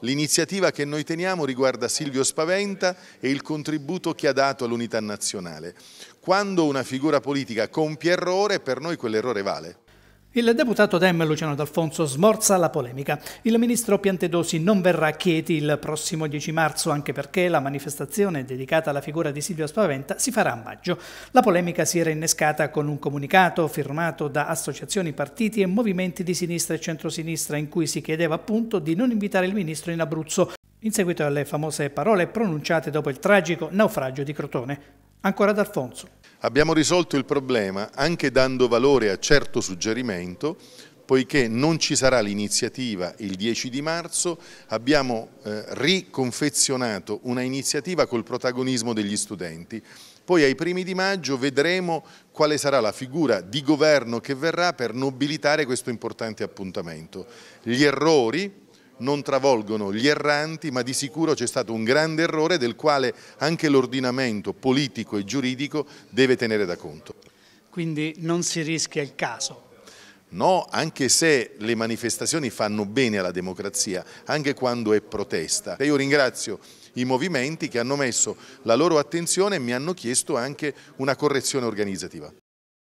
L'iniziativa che noi teniamo riguarda Silvio Spaventa e il contributo che ha dato all'unità nazionale. Quando una figura politica compie errore, per noi quell'errore vale. Il deputato Dem Luciano D'Alfonso smorza la polemica. Il ministro Piantedosi non verrà a Chieti il prossimo 10 marzo anche perché la manifestazione dedicata alla figura di Silvio Spaventa si farà a maggio. La polemica si era innescata con un comunicato firmato da associazioni, partiti e movimenti di sinistra e centrosinistra in cui si chiedeva appunto di non invitare il ministro in Abruzzo in seguito alle famose parole pronunciate dopo il tragico naufragio di Crotone. Ancora D'Alfonso. Abbiamo risolto il problema anche dando valore a certo suggerimento, poiché non ci sarà l'iniziativa il 10 di marzo, abbiamo eh, riconfezionato una iniziativa col protagonismo degli studenti. Poi ai primi di maggio vedremo quale sarà la figura di governo che verrà per nobilitare questo importante appuntamento. Gli errori non travolgono gli erranti, ma di sicuro c'è stato un grande errore del quale anche l'ordinamento politico e giuridico deve tenere da conto. Quindi non si rischia il caso? No, anche se le manifestazioni fanno bene alla democrazia, anche quando è protesta. Io ringrazio i movimenti che hanno messo la loro attenzione e mi hanno chiesto anche una correzione organizzativa.